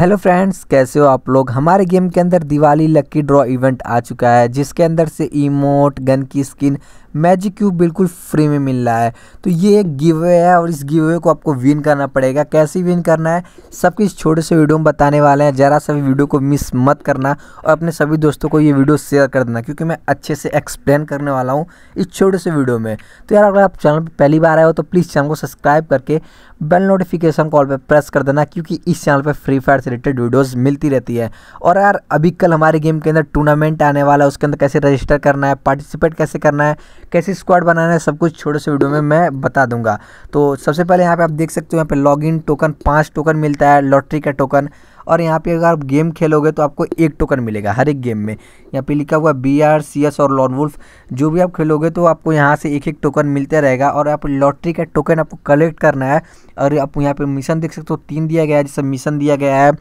hello friends कैसे हो आप लोग हमारे गेम के अंदर दिवाली लकी ड्रॉ इवेंट आ चुका है जिसके अंदर से इमोट गन की स्किन मैजिक क्यूब बिल्कुल फ्री में मिल रहा है तो ये एक गिव अवे है और इस गिव अवे को आपको विन करना पड़ेगा कैसे विन करना है सब कुछ छोटे से वीडियो में बताने वाले हैं ज़रा सभी वीडियो को मिस मत करना और अपने सभी दोस्तों को ये वीडियो शेयर कर देना क्योंकि मैं अच्छे से एक्सप्लेन करने वाला हूँ इस छोटे से वीडियो में तो यार अगर आप चैनल पर पहली बार आए हो तो प्लीज़ चैनल को सब्सक्राइब करके बेल नोटिफिकेशन कॉल पर प्रेस कर देना क्योंकि इस चैनल पर फ्री फायर से रिलेटेड वीडियोज़ मिलती रहती है और यार अभी कल हमारे गेम के अंदर टूर्नामेंट आने वाला है उसके अंदर कैसे रजिस्टर करना है पार्टिसिपेट कैसे करना है कैसे स्क्वाड बनाना है सब कुछ छोटे से वीडियो में मैं बता दूंगा तो सबसे पहले यहाँ पे आप देख सकते हो यहाँ पे लॉगिन टोकन पाँच टोकन मिलता है लॉटरी का टोकन और यहाँ पे अगर आप गेम खेलोगे तो आपको एक टोकन मिलेगा हर एक गेम में यहाँ पे लिखा हुआ बी आर सी एस और लॉन वुल्फ जो भी आप खेलोगे तो आपको यहाँ से एक एक टोकन मिलते रहेगा और आप लॉटरी का टोकन आपको कलेक्ट करना है और आप यहाँ पे मिशन देख सकते हो तीन दिया गया है जैसे मिशन दिया गया है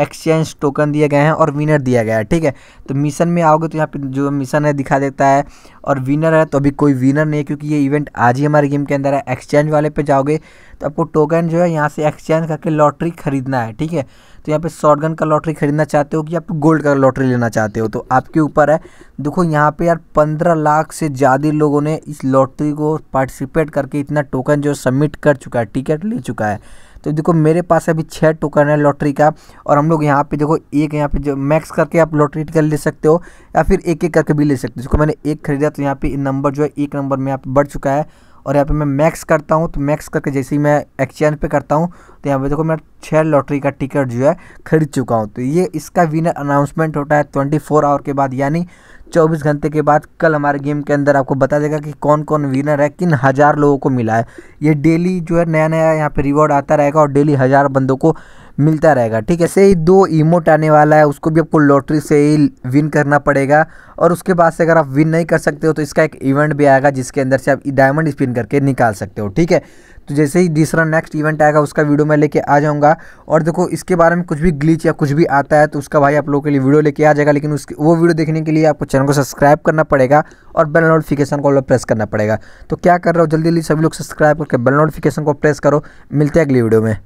एक्सचेंज टोकन दिए गए हैं और विनर दिया गया है ठीक है तो मिशन में आओगे तो यहाँ पे जो मिशन है दिखा देता है और विनर है तो अभी कोई विनर नहीं है क्योंकि ये इवेंट आज ही हमारे गेम के अंदर है एक्सचेंज वाले पे जाओगे तो आपको टोकन जो है यहाँ से एक्सचेंज करके लॉटरी खरीदना है ठीक है तो यहाँ पे गन का लॉटरी खरीदना चाहते हो कि आप गोल्ड का लॉटरी लेना चाहते हो तो आपके ऊपर है देखो यहाँ पे यार पंद्रह लाख से ज़्यादा लोगों ने इस लॉटरी को पार्टिसिपेट करके इतना टोकन जो सबमिट कर चुका है टिकट ले चुका है तो देखो मेरे पास अभी छः टोकन है लॉटरी का और हम लोग यहाँ पे देखो एक यहाँ पे जो मैक्स करके आप लॉटरी टिकल ले सकते हो या फिर एक एक करके भी ले सकते हो जिसको मैंने एक खरीदा तो यहाँ पे नंबर जो है एक नंबर में यहाँ पे बढ़ चुका है और यहाँ पे मैं मैक्स करता हूँ तो मैक्स करके जैसे ही मैं एक्सचेंज पे करता हूँ तो यहाँ पे देखो मैं छः लॉटरी का टिकट जो है खरीद चुका हूँ तो ये इसका विनर अनाउंसमेंट होता है ट्वेंटी फोर आवर के बाद यानी चौबीस घंटे के बाद कल हमारे गेम के अंदर आपको बता देगा कि कौन कौन विनर है किन हज़ार लोगों को मिला है ये डेली जो है नया नया यहाँ पर रिवॉर्ड आता रहेगा और डेली हज़ार बंदों को मिलता रहेगा ठीक है ऐसे ही दो इमोट आने वाला है उसको भी आपको लॉटरी से ही विन करना पड़ेगा और उसके बाद से अगर आप विन नहीं कर सकते हो तो इसका एक इवेंट भी आएगा जिसके अंदर से आप डायमंड स्पिन करके निकाल सकते हो ठीक है तो जैसे ही दूसरा नेक्स्ट इवेंट आएगा उसका वीडियो मैं लेके आ जाऊंगा और देखो इसके बारे में कुछ भी ग्लिच या कुछ भी आता है तो उसका भाई आप लोगों के लिए वीडियो लेके आ जाएगा लेकिन उसके वो वीडियो देखने के लिए आपको चैनल को सब्सक्राइब करना पड़ेगा और बेल नोटिफिकेशन को प्रेस करना पड़ेगा तो क्या कर रहा हो जल्दी जल्दी सभी लोग सब्सक्राइब करके बेल नोटिफिकेशन को प्रेस करो मिलते हैं अगली वीडियो में